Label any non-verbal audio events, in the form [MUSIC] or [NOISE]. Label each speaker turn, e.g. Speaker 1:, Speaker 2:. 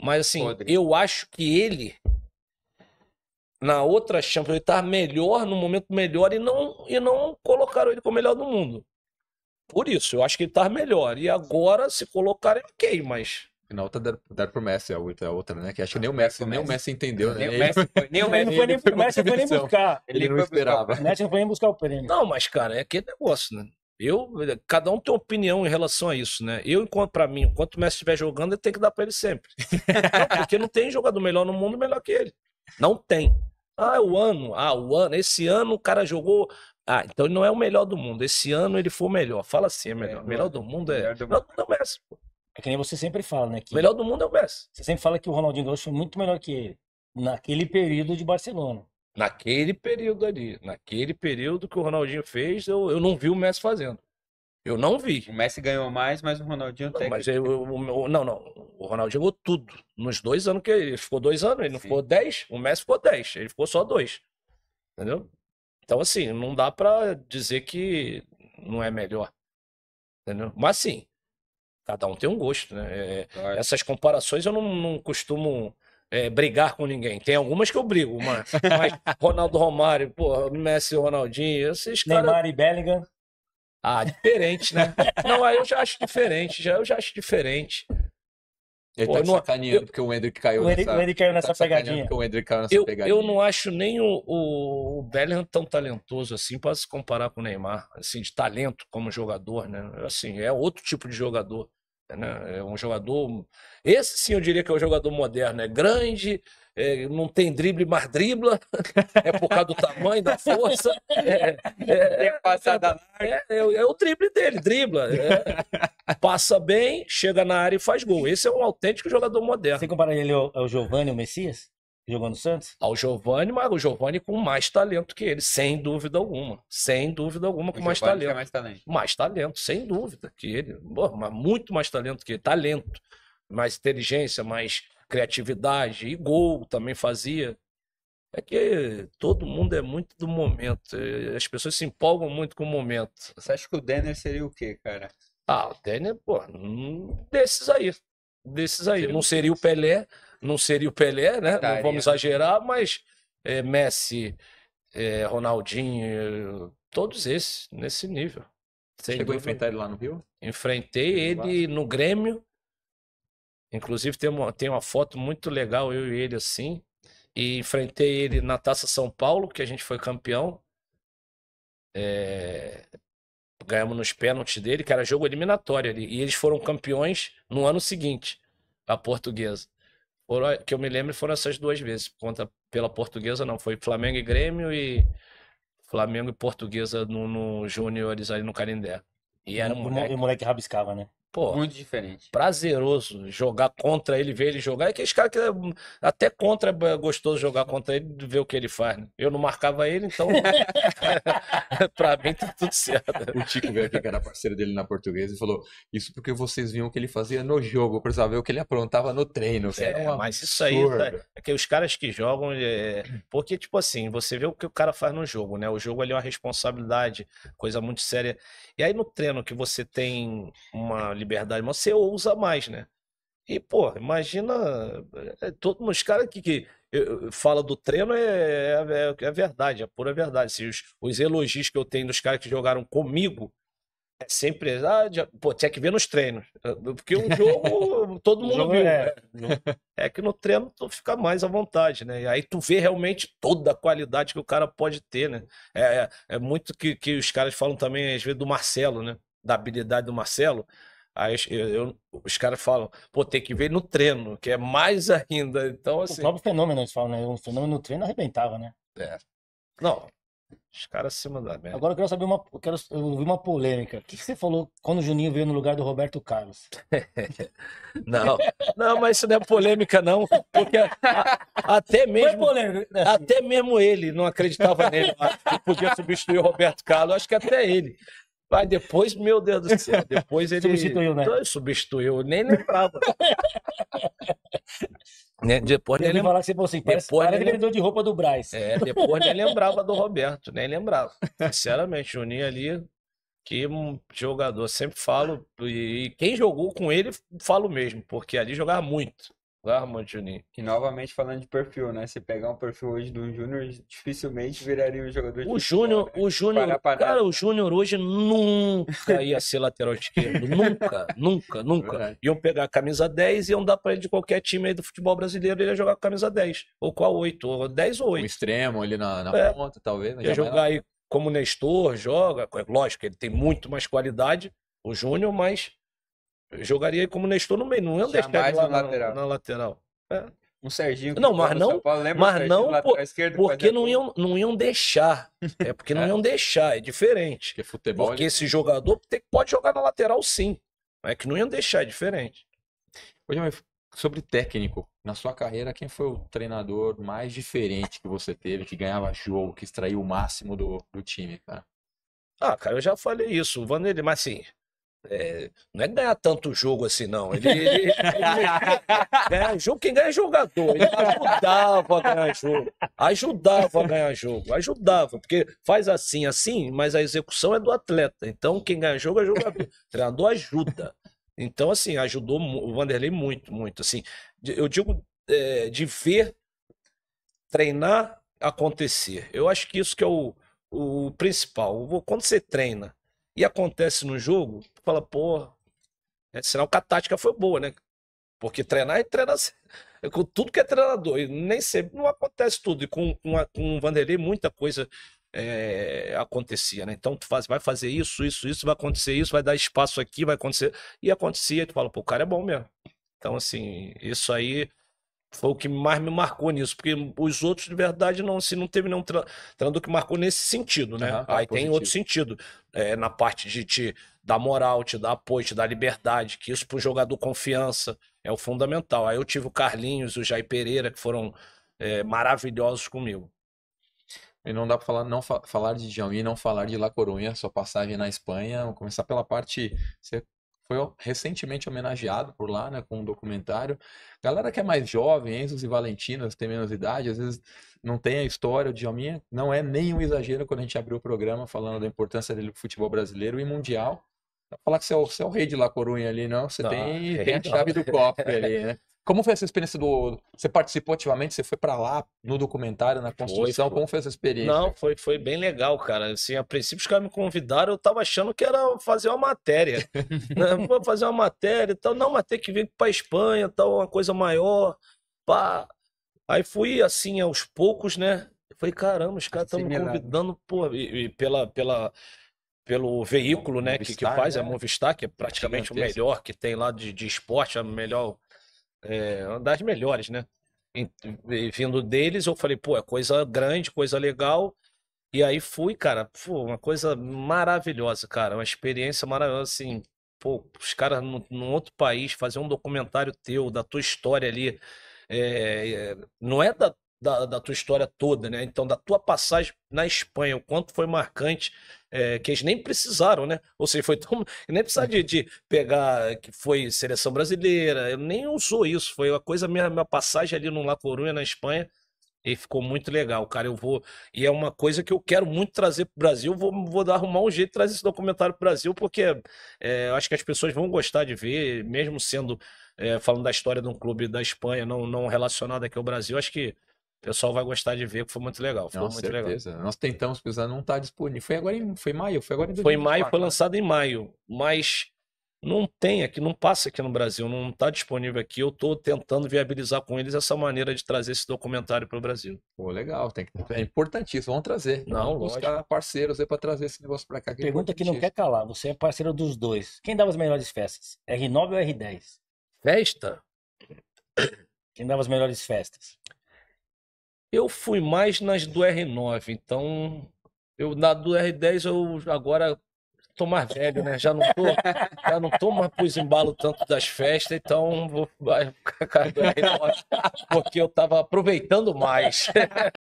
Speaker 1: Mas assim, Podre. eu acho que ele, na outra Champions, ele tá melhor, no momento melhor, e não, e não colocaram ele como melhor do mundo. Por isso, eu acho que ele tá melhor. E agora, se colocarem, ok, mas. Final tá dado, dado pro Messi, a outra, a outra, né? Que acho que nem o Messi, nem o Messi entendeu, né? Nem o Messi, nem o [LAUGHS] Messi, não foi nem, [LAUGHS] foi nem buscar. Ele, não esperava. O Messi não foi nem buscar o prêmio. Não, mas, cara, é aquele negócio, né? Eu, cada um tem opinião em relação a isso, né? Eu, enquanto para mim, enquanto o Messi estiver jogando, eu tenho que dar para ele sempre. [LAUGHS] Não, porque não tem jogador melhor no mundo melhor que ele. Não tem. Ah, o ano, ah, o ano, esse ano o cara jogou. Ah, então ele não é o melhor do mundo. Esse ano ele foi o melhor. Fala assim, é, é melhor. É, o melhor do mundo é. Melhor do mundo. Não, não é o Messi, pô. É que nem você sempre fala, né? Que... O melhor do mundo é o Messi. Você sempre fala que o Ronaldinho Gaúcho foi muito melhor que ele naquele período de Barcelona. Naquele período ali, naquele período que o Ronaldinho fez, eu, eu não vi o Messi fazendo. Eu não vi. O Messi ganhou mais, mas o Ronaldinho tem. É mas eu, eu, não, não. O Ronaldinho ganhou tudo. Nos dois anos que ele ficou dois anos, ele não ficou dez. O Messi ficou dez. Ele ficou só dois. Entendeu? Então, assim, não dá para dizer que não é melhor. Entendeu? Mas sim, cada um tem um gosto, né? É, essas comparações eu não, não costumo é, brigar com ninguém. Tem algumas que eu brigo, mas, mas [LAUGHS] Ronaldo Romário, pô Messi Ronaldinho, esses caras. Neymar e Bellingham. Ah, diferente, né? não, aí eu já acho diferente, já, eu já acho diferente. Ele Pô, tá não... sacaneando porque o Hendrick caiu o nessa, o Hendrick caiu tá nessa tá pegadinha. Porque o Hendrick caiu nessa eu, pegadinha. Eu não acho nem o, o, o Bellingham tão talentoso assim para se comparar com o Neymar, assim, de talento como jogador, né? Assim, é outro tipo de jogador. Né? É um jogador. Esse sim eu diria que é um jogador moderno. É grande, é, não tem drible, mas dribla. [LAUGHS] É por causa do tamanho, da força. É, é, é é, é, é, é o drible dele, dribla. passa bem, chega na área e faz gol. Esse é um autêntico jogador moderno. Você compara ele ao, ao Giovanni, o Messias? Giovanni Santos? Ao Giovanni, mas o Giovanni com mais talento que ele, sem dúvida alguma. Sem dúvida alguma, com mais é talento. mais talento. mais talento. sem dúvida que ele. Porra, mas muito mais talento que ele. Talento, mais inteligência, mais criatividade. E gol também fazia. É que todo mundo é muito do momento. É, as pessoas se empolgam muito com o momento. Você acha que o Denner seria o quê, cara? Ah, o Denner, pô, hum, desses aí. Desses aí. Não seria o Pelé não seria o Pelé, né? Daria. Não vamos exagerar, mas é, Messi, é, Ronaldinho, todos esses, nesse nível. Sem Chegou a enfrentar ele lá no Rio? Enfrentei ele no Grêmio. Inclusive tem uma, tem uma foto muito legal, eu e ele assim. E enfrentei ele na Taça São Paulo, que a gente foi campeão. É... Ganhamos nos pênaltis dele, que era jogo eliminatório ali. E eles foram campeões no ano seguinte, a portuguesa foram, que eu me lembro foram essas duas vezes. Conta pela portuguesa, não. Foi Flamengo e Grêmio e Flamengo e portuguesa no, no Júniores ali no Carindé. E era um moleque. E o moleque rabiscava, né? Pô, Muito diferente. Prazeroso jogar contra ele, ver ele jogar. É aqueles caras que é, até contra é gostoso jogar contra ele, ver o que ele faz. Né? Eu não marcava ele, então. [LAUGHS] pra mim, tá tudo certo. O Tico veio aqui, que era parceiro dele na portuguesa, e falou: Isso porque vocês viam o que ele fazia no jogo, precisava ver o que ele aprontava no treino. É, é mas isso aí, tá, é que os caras que jogam. É... Porque, tipo assim, você vê o que o cara faz no jogo, né? O jogo ali é uma responsabilidade, coisa muito séria. E aí no treino que você tem uma liberdade, mas você ousa mais, né? E, pô, imagina. É, é todos os caras que, que fala do treino é, é, é, é, verdade, é pura verdade. Se os, os elogios que eu tenho dos caras que jogaram comigo é sempre. Ah, já, pô, tinha que ver nos treinos. Porque o jogo [LAUGHS] todo mundo jogo viu. É. É, né? é que no treino tu fica mais à vontade, né? E aí tu vê realmente toda a qualidade que o cara pode ter, né? É, é, é muito que, que os caras falam também, às vezes, do Marcelo, né? Da habilidade do Marcelo. Aí eu, eu, os caras falam, pô, tem que ver no treino, que é mais ainda. Então, assim. O próprio fenômeno, eles falam, né? O fenômeno no treino arrebentava, né? É. Não. Os caras se mandaram merda. Agora eu quero saber uma. Eu quero ouvir uma polêmica. O que você falou quando o Juninho veio no lugar do Roberto Carlos? [LAUGHS] não, não, mas isso não é polêmica, não. Porque a, a, até é mesmo. Polêmica, né? Até mesmo ele não acreditava nele. Que podia substituir o Roberto Carlos. Acho que até ele. Mas depois, meu Deus do céu, depois ele. Substituiu, né? Substituiu, nem lembrava. [LAUGHS] né? Depois ele falar assim, assim depois parece ele... vendedor de roupa do Braz. É, depois nem lembrava do Roberto, nem lembrava. Sinceramente, Juninho ali, que um jogador, sempre falo, e quem jogou com ele, falo mesmo, porque ali jogava muito. Garment, ah, Juninho. E novamente falando de perfil, né? Se pegar um perfil hoje do Júnior, dificilmente viraria um jogador de O Júnior, né? o Júnior, cara, o Júnior hoje nunca ia ser lateral esquerdo, [LAUGHS] nunca, nunca, nunca. Verdade. Iam pegar a camisa 10 e iam dar para ele de qualquer time aí do futebol brasileiro, ele ia jogar com a camisa 10, ou com a 8, ou 10 ou 8. Um extremo ali na, na é. ponta, talvez. Ia jogar aí como Nestor joga, é lógico, ele tem muito mais qualidade, o Júnior, mas jogaria como Nestor no meio, não iam é deixar lá na lateral. Na lateral. É. Um Serginho. Não, mas não, Paulo, mas não por, porque não iam, não iam deixar. É porque não [LAUGHS] é. iam deixar, é diferente. Porque futebol. É porque esse jogador pode jogar na lateral sim. É que não iam deixar, é diferente. Hoje, mas sobre técnico, na sua carreira, quem foi o treinador mais diferente que você teve, que ganhava jogo, que extraiu o máximo do, do time, cara? Ah, cara, eu já falei isso, o Vanderlei, mas assim, é, não é ganhar tanto jogo assim, não. Ele, ele, ele jogo, quem ganha é jogador. Ele ajudava a ganhar jogo. Ajudava a ganhar jogo. Ajudava, porque faz assim, assim, mas a execução é do atleta. Então, quem ganha jogo é jogador. O treinador ajuda. Então, assim, ajudou o Vanderlei muito, muito. Assim, eu digo é, de ver treinar acontecer. Eu acho que isso que é o, o principal. Quando você treina e acontece no jogo, tu fala, pô, é sinal que a tática foi boa, né? Porque treinar e é treinar é com tudo que é treinador, e nem sempre não acontece tudo. E com, com, a, com o Vanderlei, muita coisa é, acontecia, né? Então tu faz, vai fazer isso, isso, isso, vai acontecer isso, vai dar espaço aqui, vai acontecer. E acontecia, e tu fala, pô, o cara é bom mesmo. Então, assim, isso aí foi o que mais me marcou nisso, porque os outros, de verdade, não, assim, não teve nenhum tra que marcou nesse sentido, né? Uhum, Aí ah, tem outro sentido. É, na parte de te dar moral, te dar apoio, te dar liberdade, que isso para o jogador confiança é o fundamental. Aí eu tive o Carlinhos, o Jair Pereira, que foram é, maravilhosos comigo. E não dá para falar, não fa falar de e não falar de La Coruña, sua passagem na Espanha. Vamos começar pela parte. Você foi recentemente homenageado por lá, né, com um documentário. Galera que é mais jovem, Enzo e Valentinas, tem menos idade, às vezes não tem a história de Djalminha, não é nenhum exagero quando a gente abriu o programa falando da importância dele pro futebol brasileiro e mundial. Não falar que você é, o, você é o rei de La Corunha ali, não, você não, tem, tem a chave do copo ali, né? Como foi essa experiência do. Você participou ativamente? Você foi para lá no documentário, na construção? Foi, foi. Como foi essa experiência? Não, foi, foi bem legal, cara. Assim, a princípio, os caras me convidaram, eu tava achando que era fazer uma matéria. [LAUGHS] né? Vou fazer uma matéria e tal. Não, mas tem que vir pra Espanha, tal, uma coisa maior. Pá. Aí fui assim, aos poucos, né? falei, caramba, os caras estão me convidando, pô, e, e pela. pela pelo veículo, né, Movistar, que, que faz, né? a Movistar, que é praticamente o melhor que tem lá de, de esporte, a é melhor é, uma das melhores, né? E, e vindo deles, eu falei, pô, é coisa grande, coisa legal. E aí fui, cara, pô, uma coisa maravilhosa, cara, uma experiência maravilhosa, assim, pô, os caras num, num outro país fazer um documentário teu, da tua história ali, é, é, não é da, da, da tua história toda, né? Então, da tua passagem na Espanha, o quanto foi marcante é, que eles nem precisaram, né? Ou seja, foi tão. [LAUGHS] Nem precisar de, de, pegar que foi seleção brasileira, eu nem usou isso. Foi uma coisa, minha, minha passagem ali no La Coruña, na Espanha, e ficou muito legal, cara. Eu vou. E é uma coisa que eu quero muito trazer para o Brasil. Vou, vou dar, arrumar um jeito de trazer esse documentário para o Brasil, porque é, acho que as pessoas vão gostar de ver, mesmo sendo é, falando da história de um clube da Espanha, não, não relacionado aqui ao Brasil. Acho que o pessoal vai gostar de ver, que foi muito legal. Foi Não, muito certeza. legal. Nós tentamos, apesar não está disponível. Foi agora em foi maio, foi agora em Foi em maio, foi né? lançado em maio, mas não tem aqui, não passa aqui no Brasil, não está disponível aqui. Eu estou tentando viabilizar com eles essa maneira de trazer esse documentário para o Brasil. Pô, legal, tem que... é importantíssimo, vamos trazer. Não, vamos buscar parceiros para trazer esse negócio para cá. Que é Pergunta é que não quer calar, você é parceiro dos dois. Quem dava as melhores festas? R9 ou R10? Festa? Quem dava as melhores festas? Eu fui mais nas do R9, então eu na do R10 eu agora tô mais velho, né? Já não tô, já não tô mais pros embalo tanto das festas, então vou ficar do R9, porque eu tava aproveitando mais. [LAUGHS]